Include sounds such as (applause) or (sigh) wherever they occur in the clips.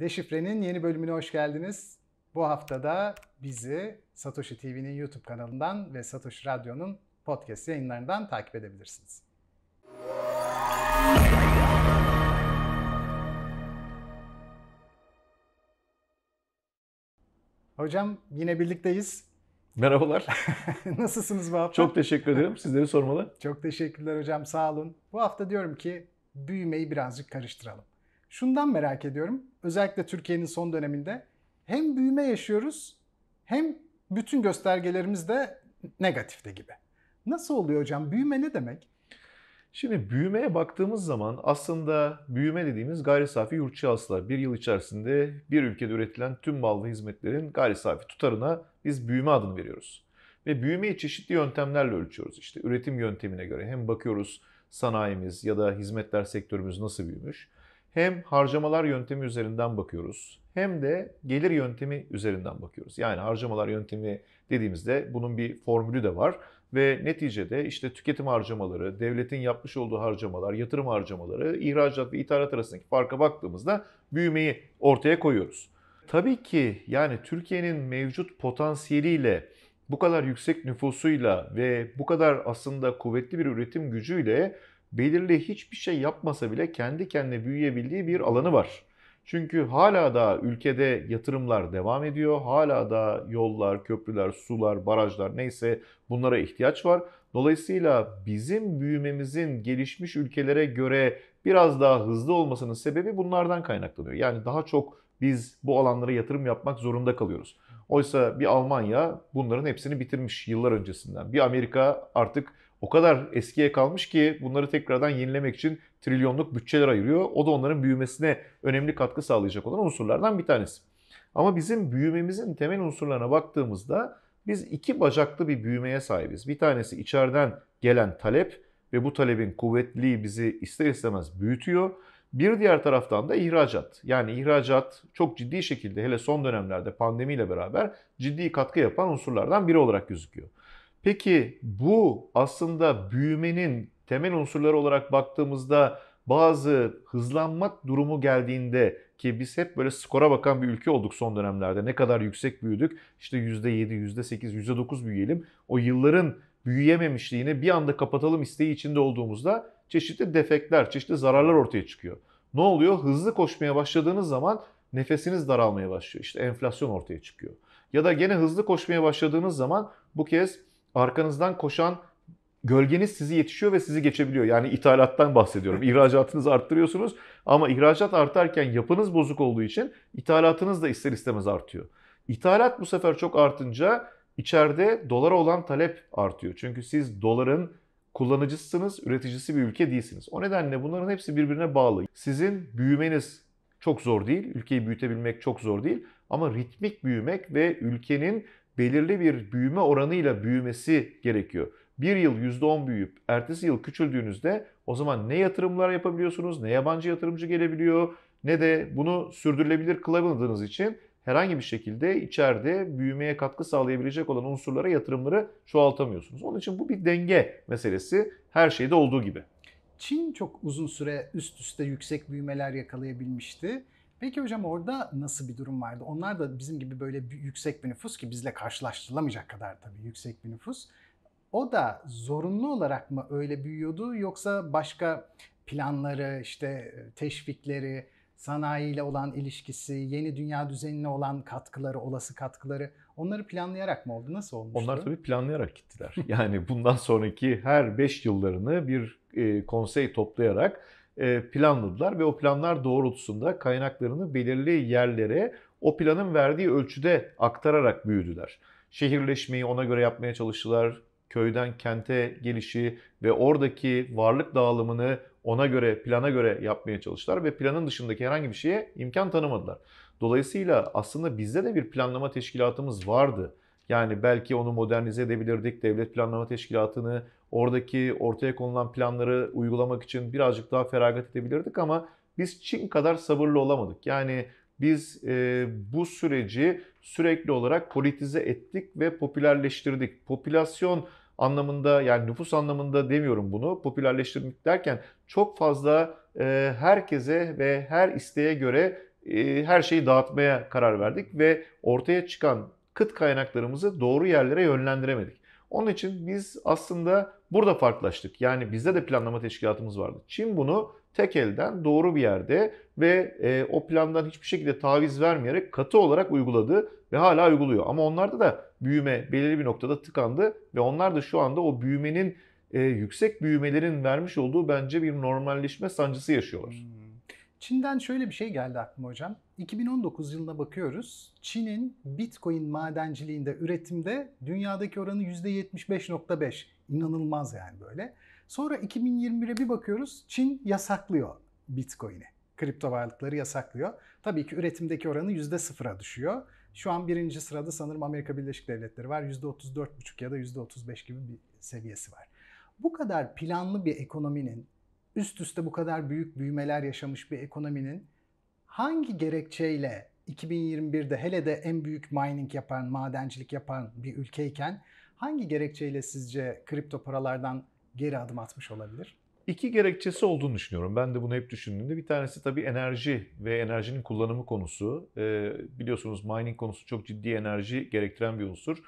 Deşifre'nin yeni bölümüne hoş geldiniz. Bu haftada bizi Satoshi TV'nin YouTube kanalından ve Satoshi Radyo'nun podcast yayınlarından takip edebilirsiniz. Hocam yine birlikteyiz. Merhabalar. (laughs) Nasılsınız bu hafta? Çok teşekkür ederim. Sizleri sormalı. Çok teşekkürler hocam. Sağ olun. Bu hafta diyorum ki büyümeyi birazcık karıştıralım. Şundan merak ediyorum. Özellikle Türkiye'nin son döneminde hem büyüme yaşıyoruz hem bütün göstergelerimiz de negatifte gibi. Nasıl oluyor hocam? Büyüme ne demek? Şimdi büyümeye baktığımız zaman aslında büyüme dediğimiz gayri safi yurtçı hasıla bir yıl içerisinde bir ülkede üretilen tüm mal ve hizmetlerin gayri safi tutarına biz büyüme adını veriyoruz. Ve büyümeyi çeşitli yöntemlerle ölçüyoruz. İşte üretim yöntemine göre hem bakıyoruz sanayimiz ya da hizmetler sektörümüz nasıl büyümüş hem harcamalar yöntemi üzerinden bakıyoruz hem de gelir yöntemi üzerinden bakıyoruz. Yani harcamalar yöntemi dediğimizde bunun bir formülü de var ve neticede işte tüketim harcamaları, devletin yapmış olduğu harcamalar, yatırım harcamaları, ihracat ve ithalat arasındaki farka baktığımızda büyümeyi ortaya koyuyoruz. Tabii ki yani Türkiye'nin mevcut potansiyeliyle bu kadar yüksek nüfusuyla ve bu kadar aslında kuvvetli bir üretim gücüyle belirli hiçbir şey yapmasa bile kendi kendine büyüyebildiği bir alanı var. Çünkü hala da ülkede yatırımlar devam ediyor. Hala da yollar, köprüler, sular, barajlar neyse bunlara ihtiyaç var. Dolayısıyla bizim büyümemizin gelişmiş ülkelere göre biraz daha hızlı olmasının sebebi bunlardan kaynaklanıyor. Yani daha çok biz bu alanlara yatırım yapmak zorunda kalıyoruz. Oysa bir Almanya bunların hepsini bitirmiş yıllar öncesinden. Bir Amerika artık o kadar eskiye kalmış ki bunları tekrardan yenilemek için trilyonluk bütçeler ayırıyor. O da onların büyümesine önemli katkı sağlayacak olan unsurlardan bir tanesi. Ama bizim büyümemizin temel unsurlarına baktığımızda biz iki bacaklı bir büyümeye sahibiz. Bir tanesi içeriden gelen talep ve bu talebin kuvvetliği bizi ister istemez büyütüyor. Bir diğer taraftan da ihracat. Yani ihracat çok ciddi şekilde hele son dönemlerde pandemiyle beraber ciddi katkı yapan unsurlardan biri olarak gözüküyor. Peki bu aslında büyümenin temel unsurları olarak baktığımızda bazı hızlanmak durumu geldiğinde ki biz hep böyle skora bakan bir ülke olduk son dönemlerde. Ne kadar yüksek büyüdük işte %7, %8, %9 büyüyelim. O yılların büyüyememişliğini bir anda kapatalım isteği içinde olduğumuzda çeşitli defekler, çeşitli zararlar ortaya çıkıyor. Ne oluyor? Hızlı koşmaya başladığınız zaman nefesiniz daralmaya başlıyor. İşte enflasyon ortaya çıkıyor. Ya da gene hızlı koşmaya başladığınız zaman bu kez arkanızdan koşan gölgeniz sizi yetişiyor ve sizi geçebiliyor. Yani ithalattan bahsediyorum. (laughs) İhracatınızı arttırıyorsunuz ama ihracat artarken yapınız bozuk olduğu için ithalatınız da ister istemez artıyor. İthalat bu sefer çok artınca içeride dolara olan talep artıyor. Çünkü siz doların kullanıcısınız, üreticisi bir ülke değilsiniz. O nedenle bunların hepsi birbirine bağlı. Sizin büyümeniz çok zor değil, ülkeyi büyütebilmek çok zor değil ama ritmik büyümek ve ülkenin belirli bir büyüme oranıyla büyümesi gerekiyor. Bir yıl %10 büyüyüp ertesi yıl küçüldüğünüzde o zaman ne yatırımlar yapabiliyorsunuz, ne yabancı yatırımcı gelebiliyor, ne de bunu sürdürülebilir kılabildiğiniz için herhangi bir şekilde içeride büyümeye katkı sağlayabilecek olan unsurlara yatırımları çoğaltamıyorsunuz. Onun için bu bir denge meselesi her şeyde olduğu gibi. Çin çok uzun süre üst üste yüksek büyümeler yakalayabilmişti. Peki hocam orada nasıl bir durum vardı? Onlar da bizim gibi böyle yüksek bir nüfus ki bizle karşılaştırılamayacak kadar tabii yüksek bir nüfus. O da zorunlu olarak mı öyle büyüyordu yoksa başka planları, işte e, teşvikleri, sanayiyle olan ilişkisi, yeni dünya düzenine olan katkıları, olası katkıları onları planlayarak mı oldu? Nasıl olmuştu? Onlar tabii planlayarak gittiler. (laughs) yani bundan sonraki her 5 yıllarını bir e, konsey toplayarak e, planladılar ve o planlar doğrultusunda kaynaklarını belirli yerlere o planın verdiği ölçüde aktararak büyüdüler. Şehirleşmeyi ona göre yapmaya çalıştılar. Köyden kente gelişi ve oradaki varlık dağılımını ona göre, plana göre yapmaya çalıştılar ve planın dışındaki herhangi bir şeye imkan tanımadılar. Dolayısıyla aslında bizde de bir planlama teşkilatımız vardı. Yani belki onu modernize edebilirdik, devlet planlama teşkilatını oradaki ortaya konulan planları uygulamak için birazcık daha feragat edebilirdik ama biz Çin kadar sabırlı olamadık. Yani biz e, bu süreci sürekli olarak politize ettik ve popülerleştirdik. Popülasyon anlamında yani nüfus anlamında demiyorum bunu. Popülerleştirmek derken çok fazla e, herkese ve her isteğe göre e, her şeyi dağıtmaya karar verdik ve ortaya çıkan kıt kaynaklarımızı doğru yerlere yönlendiremedik. Onun için biz aslında burada farklılaştık. Yani bizde de planlama teşkilatımız vardı. Çin bunu tek elden doğru bir yerde ve e, o plandan hiçbir şekilde taviz vermeyerek katı olarak uyguladı ve hala uyguluyor. Ama onlarda da büyüme belirli bir noktada tıkandı ve onlar da şu anda o büyümenin e, yüksek büyümelerin vermiş olduğu bence bir normalleşme sancısı yaşıyorlar. Hmm. Çin'den şöyle bir şey geldi aklıma hocam. 2019 yılına bakıyoruz. Çin'in Bitcoin madenciliğinde, üretimde dünyadaki oranı %75.5. İnanılmaz yani böyle. Sonra 2021'e bir bakıyoruz. Çin yasaklıyor Bitcoin'i. Kripto varlıkları yasaklıyor. Tabii ki üretimdeki oranı %0'a düşüyor. Şu an birinci sırada sanırım Amerika Birleşik Devletleri var. %34,5 ya da %35 gibi bir seviyesi var. Bu kadar planlı bir ekonominin üst üste bu kadar büyük büyümeler yaşamış bir ekonominin hangi gerekçeyle 2021'de hele de en büyük mining yapan, madencilik yapan bir ülkeyken hangi gerekçeyle sizce kripto paralardan geri adım atmış olabilir? İki gerekçesi olduğunu düşünüyorum. Ben de bunu hep düşündüğümde. Bir tanesi tabii enerji ve enerjinin kullanımı konusu. Ee, biliyorsunuz mining konusu çok ciddi enerji gerektiren bir unsur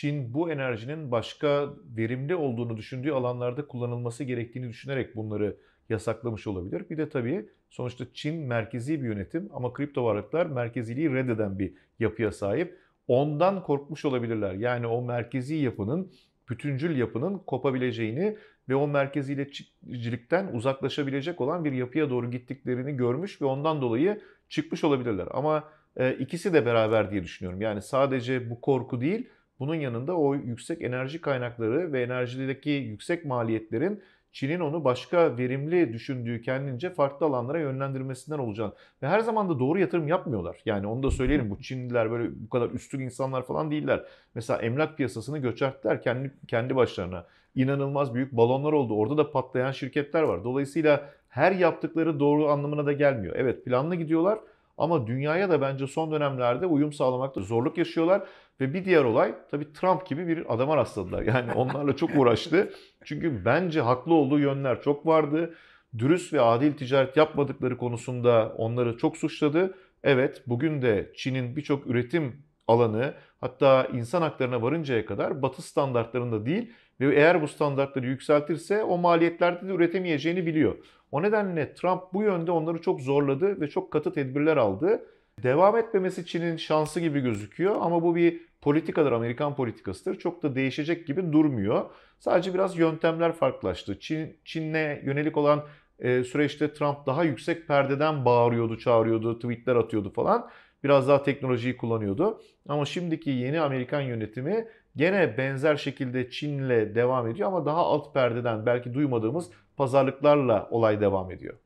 Çin bu enerjinin başka verimli olduğunu düşündüğü alanlarda kullanılması gerektiğini düşünerek bunları yasaklamış olabilir. Bir de tabii sonuçta Çin merkezi bir yönetim ama kripto varlıklar merkeziliği reddeden bir yapıya sahip. Ondan korkmuş olabilirler. Yani o merkezi yapının, bütüncül yapının kopabileceğini ve o merkezilikten uzaklaşabilecek olan bir yapıya doğru gittiklerini görmüş ve ondan dolayı çıkmış olabilirler. Ama e, ikisi de beraber diye düşünüyorum. Yani sadece bu korku değil, bunun yanında o yüksek enerji kaynakları ve enerjideki yüksek maliyetlerin Çin'in onu başka verimli düşündüğü kendince farklı alanlara yönlendirmesinden olacak ve her zaman da doğru yatırım yapmıyorlar. Yani onu da söyleyelim bu Çinliler böyle bu kadar üstün insanlar falan değiller. Mesela emlak piyasasını göçerttiler kendi kendi başlarına. İnanılmaz büyük balonlar oldu. Orada da patlayan şirketler var. Dolayısıyla her yaptıkları doğru anlamına da gelmiyor. Evet planlı gidiyorlar ama dünyaya da bence son dönemlerde uyum sağlamakta zorluk yaşıyorlar. Ve bir diğer olay tabii Trump gibi bir adama rastladılar. Yani (laughs) onlarla çok uğraştı. Çünkü bence haklı olduğu yönler çok vardı. Dürüst ve adil ticaret yapmadıkları konusunda onları çok suçladı. Evet bugün de Çin'in birçok üretim alanı hatta insan haklarına varıncaya kadar batı standartlarında değil ve eğer bu standartları yükseltirse o maliyetlerde de üretemeyeceğini biliyor. O nedenle Trump bu yönde onları çok zorladı ve çok katı tedbirler aldı. Devam etmemesi Çin'in şansı gibi gözüküyor ama bu bir politikadır, Amerikan politikasıdır. Çok da değişecek gibi durmuyor. Sadece biraz yöntemler farklılaştı. Çin, Çin'le yönelik olan e, süreçte Trump daha yüksek perdeden bağırıyordu, çağırıyordu, tweetler atıyordu falan. Biraz daha teknolojiyi kullanıyordu. Ama şimdiki yeni Amerikan yönetimi Gene benzer şekilde Çin'le devam ediyor ama daha alt perdeden belki duymadığımız pazarlıklarla olay devam ediyor.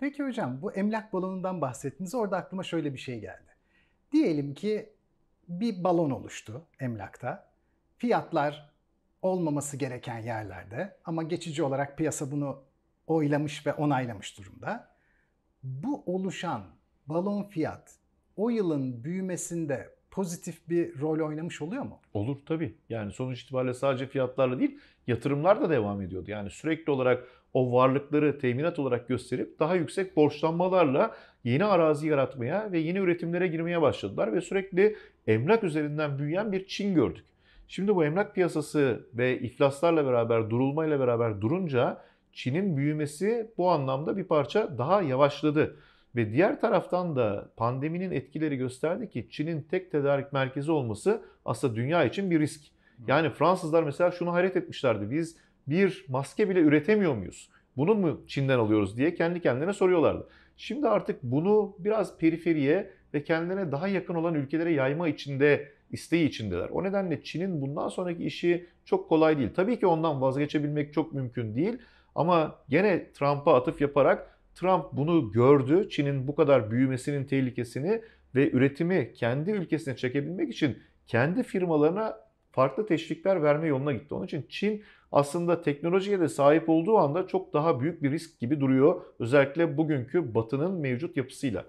Peki hocam bu emlak balonundan bahsettiniz. Orada aklıma şöyle bir şey geldi. Diyelim ki bir balon oluştu emlakta. Fiyatlar olmaması gereken yerlerde ama geçici olarak piyasa bunu oylamış ve onaylamış durumda. Bu oluşan balon fiyat o yılın büyümesinde pozitif bir rol oynamış oluyor mu? Olur tabii. Yani sonuç itibariyle sadece fiyatlarla değil yatırımlar da devam ediyordu. Yani sürekli olarak o varlıkları teminat olarak gösterip daha yüksek borçlanmalarla yeni arazi yaratmaya ve yeni üretimlere girmeye başladılar ve sürekli emlak üzerinden büyüyen bir Çin gördük. Şimdi bu emlak piyasası ve iflaslarla beraber durulmayla beraber durunca Çin'in büyümesi bu anlamda bir parça daha yavaşladı. Ve diğer taraftan da pandeminin etkileri gösterdi ki Çin'in tek tedarik merkezi olması aslında dünya için bir risk. Yani Fransızlar mesela şunu hayret etmişlerdi. Biz bir maske bile üretemiyor muyuz? Bunu mu Çin'den alıyoruz diye kendi kendine soruyorlardı. Şimdi artık bunu biraz periferiye ve kendine daha yakın olan ülkelere yayma içinde isteği içindeler. O nedenle Çin'in bundan sonraki işi çok kolay değil. Tabii ki ondan vazgeçebilmek çok mümkün değil ama gene Trump'a atıf yaparak Trump bunu gördü. Çin'in bu kadar büyümesinin tehlikesini ve üretimi kendi ülkesine çekebilmek için kendi firmalarına farklı teşvikler verme yoluna gitti. Onun için Çin aslında teknolojiye de sahip olduğu anda çok daha büyük bir risk gibi duruyor. Özellikle bugünkü batının mevcut yapısıyla.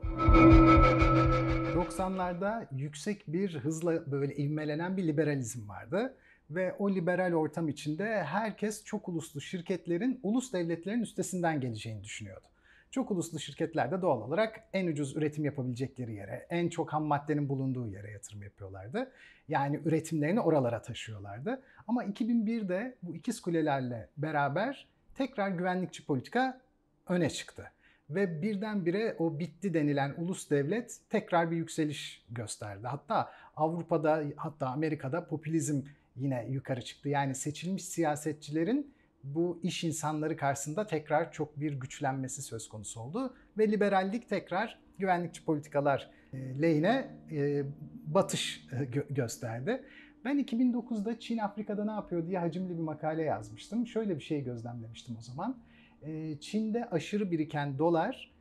90'larda yüksek bir hızla böyle ivmelenen bir liberalizm vardı ve o liberal ortam içinde herkes çok uluslu şirketlerin ulus devletlerin üstesinden geleceğini düşünüyordu. Çok uluslu şirketler de doğal olarak en ucuz üretim yapabilecekleri yere, en çok ham maddenin bulunduğu yere yatırım yapıyorlardı. Yani üretimlerini oralara taşıyorlardı. Ama 2001'de bu ikiz kulelerle beraber tekrar güvenlikçi politika öne çıktı. Ve birdenbire o bitti denilen ulus devlet tekrar bir yükseliş gösterdi. Hatta Avrupa'da hatta Amerika'da popülizm yine yukarı çıktı. Yani seçilmiş siyasetçilerin bu iş insanları karşısında tekrar çok bir güçlenmesi söz konusu oldu ve liberallik tekrar güvenlikçi politikalar e, lehine e, batış e, gösterdi. Ben 2009'da Çin Afrika'da ne yapıyor diye hacimli bir makale yazmıştım. Şöyle bir şey gözlemlemiştim o zaman. Çin'de aşırı biriken dolar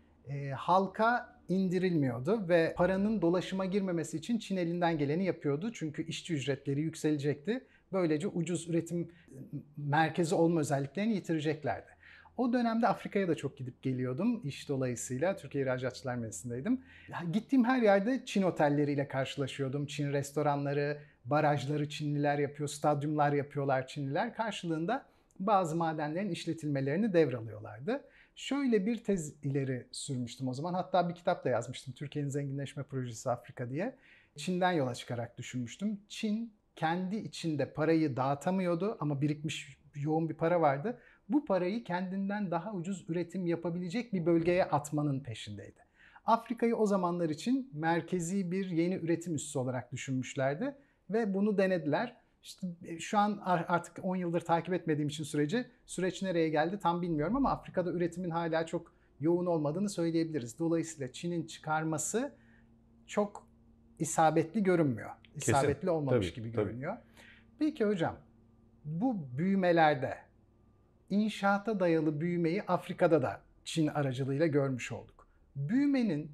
halka indirilmiyordu ve paranın dolaşıma girmemesi için Çin elinden geleni yapıyordu. Çünkü işçi ücretleri yükselecekti Böylece ucuz üretim merkezi olma özelliklerini yitireceklerdi. O dönemde Afrika'ya da çok gidip geliyordum iş dolayısıyla. Türkiye İhracatçılar Meclisi'ndeydim. Gittiğim her yerde Çin otelleriyle karşılaşıyordum. Çin restoranları, barajları Çinliler yapıyor, stadyumlar yapıyorlar Çinliler. Karşılığında bazı madenlerin işletilmelerini devralıyorlardı. Şöyle bir tez ileri sürmüştüm o zaman. Hatta bir kitap da yazmıştım. Türkiye'nin zenginleşme projesi Afrika diye. Çin'den yola çıkarak düşünmüştüm. Çin kendi içinde parayı dağıtamıyordu ama birikmiş yoğun bir para vardı. Bu parayı kendinden daha ucuz üretim yapabilecek bir bölgeye atmanın peşindeydi. Afrika'yı o zamanlar için merkezi bir yeni üretim üssü olarak düşünmüşlerdi ve bunu denediler. İşte e, şu an artık 10 yıldır takip etmediğim için süreci, süreç nereye geldi tam bilmiyorum ama Afrika'da üretimin hala çok yoğun olmadığını söyleyebiliriz. Dolayısıyla Çin'in çıkarması çok isabetli görünmüyor isabetli Kesin. olmamış tabii, gibi görünüyor. Tabii. Peki hocam bu büyümelerde inşaata dayalı büyümeyi Afrika'da da Çin aracılığıyla görmüş olduk. Büyümenin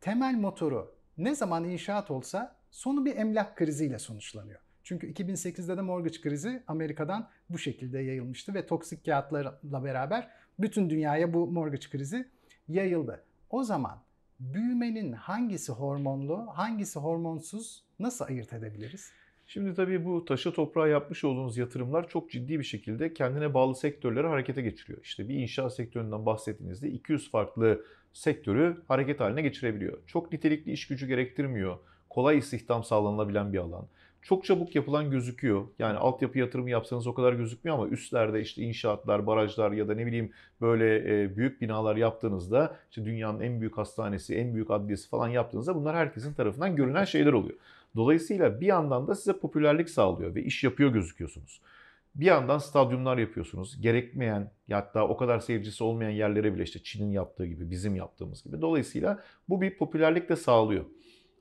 temel motoru ne zaman inşaat olsa sonu bir emlak kriziyle sonuçlanıyor. Çünkü 2008'de de mortgage krizi Amerika'dan bu şekilde yayılmıştı ve toksik kağıtlarla beraber bütün dünyaya bu mortgage krizi yayıldı. O zaman büyümenin hangisi hormonlu, hangisi hormonsuz nasıl ayırt edebiliriz? Şimdi tabii bu taşa toprağa yapmış olduğunuz yatırımlar çok ciddi bir şekilde kendine bağlı sektörleri harekete geçiriyor. İşte bir inşaat sektöründen bahsettiğinizde 200 farklı sektörü hareket haline geçirebiliyor. Çok nitelikli iş gücü gerektirmiyor. Kolay istihdam sağlanabilen bir alan çok çabuk yapılan gözüküyor. Yani altyapı yatırımı yapsanız o kadar gözükmüyor ama üstlerde işte inşaatlar, barajlar ya da ne bileyim böyle e, büyük binalar yaptığınızda işte dünyanın en büyük hastanesi, en büyük adliyesi falan yaptığınızda bunlar herkesin tarafından görünen şeyler oluyor. Dolayısıyla bir yandan da size popülerlik sağlıyor ve iş yapıyor gözüküyorsunuz. Bir yandan stadyumlar yapıyorsunuz. Gerekmeyen hatta o kadar seyircisi olmayan yerlere bile işte Çin'in yaptığı gibi bizim yaptığımız gibi. Dolayısıyla bu bir popülerlik de sağlıyor.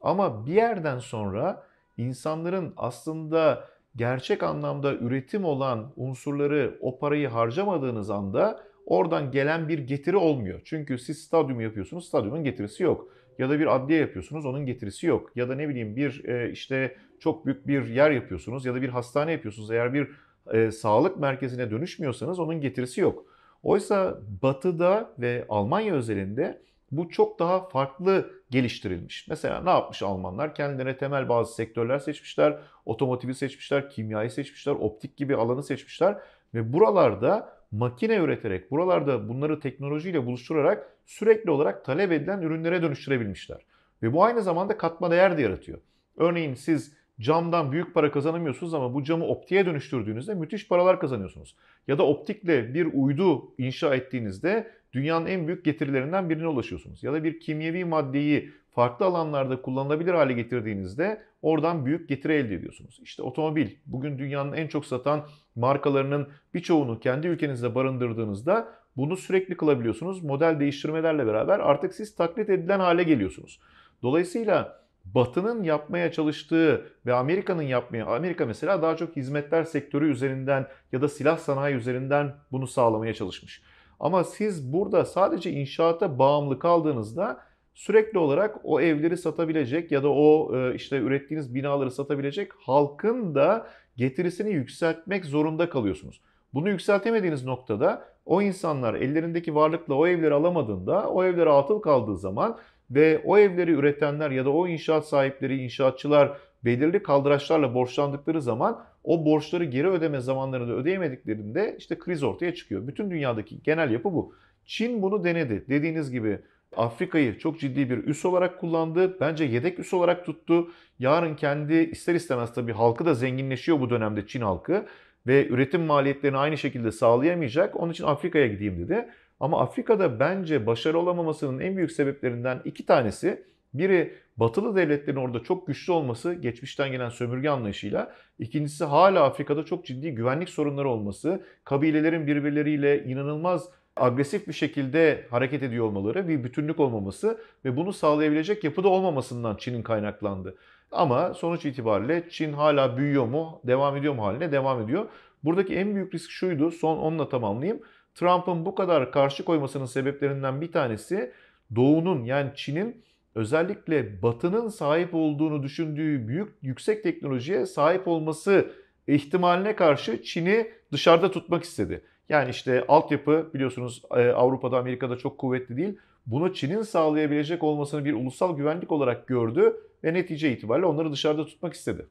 Ama bir yerden sonra insanların aslında gerçek anlamda üretim olan unsurları o parayı harcamadığınız anda oradan gelen bir getiri olmuyor. Çünkü siz stadyum yapıyorsunuz, stadyumun getirisi yok. Ya da bir adliye yapıyorsunuz, onun getirisi yok. Ya da ne bileyim bir e, işte çok büyük bir yer yapıyorsunuz ya da bir hastane yapıyorsunuz. Eğer bir e, sağlık merkezine dönüşmüyorsanız onun getirisi yok. Oysa batıda ve Almanya özelinde bu çok daha farklı geliştirilmiş. Mesela ne yapmış Almanlar? Kendilerine temel bazı sektörler seçmişler. Otomotivi seçmişler, kimyayı seçmişler, optik gibi alanı seçmişler. Ve buralarda makine üreterek, buralarda bunları teknolojiyle buluşturarak sürekli olarak talep edilen ürünlere dönüştürebilmişler. Ve bu aynı zamanda katma değer de yaratıyor. Örneğin siz camdan büyük para kazanamıyorsunuz ama bu camı optiğe dönüştürdüğünüzde müthiş paralar kazanıyorsunuz. Ya da optikle bir uydu inşa ettiğinizde dünyanın en büyük getirilerinden birine ulaşıyorsunuz. Ya da bir kimyevi maddeyi farklı alanlarda kullanılabilir hale getirdiğinizde oradan büyük getiri elde ediyorsunuz. İşte otomobil bugün dünyanın en çok satan markalarının birçoğunu kendi ülkenizde barındırdığınızda bunu sürekli kılabiliyorsunuz. Model değiştirmelerle beraber artık siz taklit edilen hale geliyorsunuz. Dolayısıyla Batı'nın yapmaya çalıştığı ve Amerika'nın yapmaya, Amerika mesela daha çok hizmetler sektörü üzerinden ya da silah sanayi üzerinden bunu sağlamaya çalışmış. Ama siz burada sadece inşaata bağımlı kaldığınızda sürekli olarak o evleri satabilecek ya da o e, işte ürettiğiniz binaları satabilecek halkın da getirisini yükseltmek zorunda kalıyorsunuz. Bunu yükseltemediğiniz noktada o insanlar ellerindeki varlıkla o evleri alamadığında, o evler atıl kaldığı zaman ve o evleri üretenler ya da o inşaat sahipleri, inşaatçılar belirli kaldıraçlarla borçlandıkları zaman o borçları geri ödeme zamanlarında ödeyemediklerinde işte kriz ortaya çıkıyor. Bütün dünyadaki genel yapı bu. Çin bunu denedi. Dediğiniz gibi Afrika'yı çok ciddi bir üs olarak kullandı. Bence yedek üs olarak tuttu. Yarın kendi ister istemez tabii halkı da zenginleşiyor bu dönemde Çin halkı ve üretim maliyetlerini aynı şekilde sağlayamayacak. Onun için Afrika'ya gideyim dedi. Ama Afrika'da bence başarı olamamasının en büyük sebeplerinden iki tanesi biri batılı devletlerin orada çok güçlü olması geçmişten gelen sömürge anlayışıyla. ikincisi hala Afrika'da çok ciddi güvenlik sorunları olması, kabilelerin birbirleriyle inanılmaz agresif bir şekilde hareket ediyor olmaları, bir bütünlük olmaması ve bunu sağlayabilecek yapıda olmamasından Çin'in kaynaklandı. Ama sonuç itibariyle Çin hala büyüyor mu, devam ediyor mu haline devam ediyor. Buradaki en büyük risk şuydu, son onunla tamamlayayım. Trump'ın bu kadar karşı koymasının sebeplerinden bir tanesi Doğu'nun yani Çin'in özellikle Batı'nın sahip olduğunu düşündüğü büyük yüksek teknolojiye sahip olması ihtimaline karşı Çin'i dışarıda tutmak istedi. Yani işte altyapı biliyorsunuz e, Avrupa'da Amerika'da çok kuvvetli değil. Bunu Çin'in sağlayabilecek olmasını bir ulusal güvenlik olarak gördü ve netice itibariyle onları dışarıda tutmak istedi.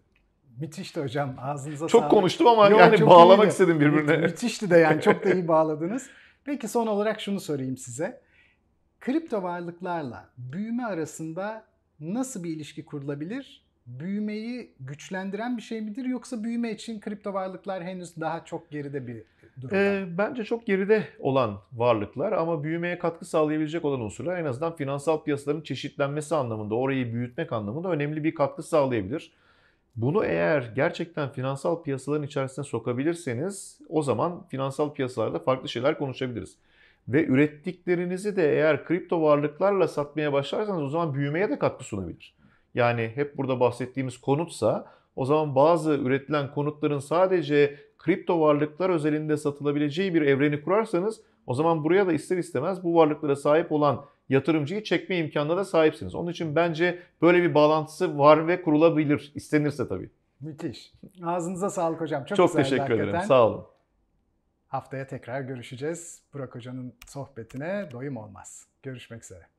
Müthişti hocam ağzınıza Çok konuştum ama Yok, yani bağlamak iyiydi. istedim birbirine. Müthişti de yani çok da iyi (laughs) bağladınız. Peki son olarak şunu sorayım size. Kripto varlıklarla büyüme arasında nasıl bir ilişki kurulabilir? Büyümeyi güçlendiren bir şey midir yoksa büyüme için kripto varlıklar henüz daha çok geride bir durumda? E, bence çok geride olan varlıklar ama büyümeye katkı sağlayabilecek olan unsurlar en azından finansal piyasaların çeşitlenmesi anlamında, orayı büyütmek anlamında önemli bir katkı sağlayabilir. Bunu eğer gerçekten finansal piyasaların içerisine sokabilirseniz o zaman finansal piyasalarda farklı şeyler konuşabiliriz. Ve ürettiklerinizi de eğer kripto varlıklarla satmaya başlarsanız o zaman büyümeye de katkı sunabilir. Yani hep burada bahsettiğimiz konutsa o zaman bazı üretilen konutların sadece kripto varlıklar özelinde satılabileceği bir evreni kurarsanız o zaman buraya da ister istemez bu varlıklara sahip olan yatırımcıyı çekme imkanına da sahipsiniz. Onun için bence böyle bir bağlantısı var ve kurulabilir istenirse tabii. Müthiş. Ağzınıza sağlık hocam. Çok, Çok teşekkür hakikaten. ederim. Sağ olun. Haftaya tekrar görüşeceğiz. Burak Hoca'nın sohbetine doyum olmaz. Görüşmek üzere.